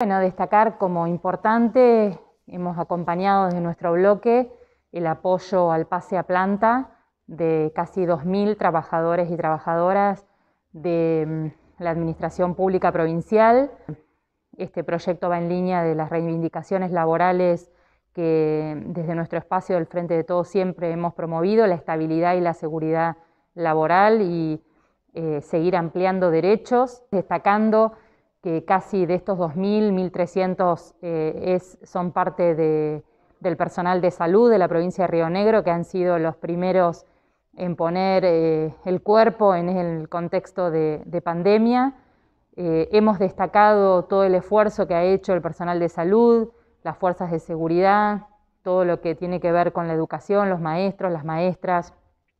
Bueno, destacar como importante, hemos acompañado desde nuestro bloque el apoyo al pase a planta de casi 2.000 trabajadores y trabajadoras de mm, la Administración Pública Provincial. Este proyecto va en línea de las reivindicaciones laborales que mm, desde nuestro espacio del Frente de Todos siempre hemos promovido, la estabilidad y la seguridad laboral y eh, seguir ampliando derechos, destacando que casi de estos 2.000, 1.300 eh, son parte del personal de salud de la provincia de Río Negro, que han sido los primeros en poner eh, el cuerpo en el contexto de, pandemia. Eh, hemos destacado todo el esfuerzo que ha hecho el personal de salud, las fuerzas de seguridad, todo lo que tiene que ver con la educación, los maestros, las maestras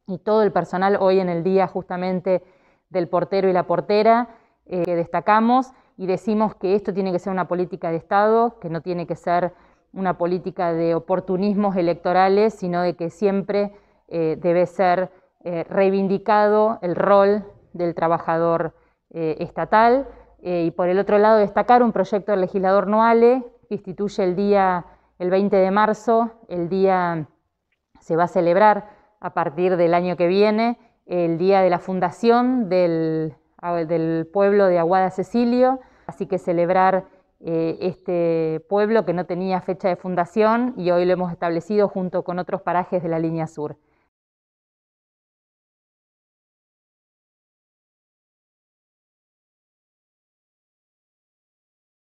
y todo el personal hoy en el día justamente del portero y la portera que destacamos y decimos que esto tiene que ser una política de Estado, que no tiene que ser una política de oportunismos electorales, sino de que siempre eh, debe ser eh, reivindicado el rol del trabajador eh, estatal. y por el otro lado, destacar un proyecto del legislador Noale que instituye el día, el 20 de marzo, el día se va a celebrar a partir del año que viene, el día de la fundación del, ah, del pueblo de Aguada Cecilio, Así que celebrar eh, este pueblo que no tenía fecha de fundación y hoy lo hemos establecido junto con otros parajes de la línea sur.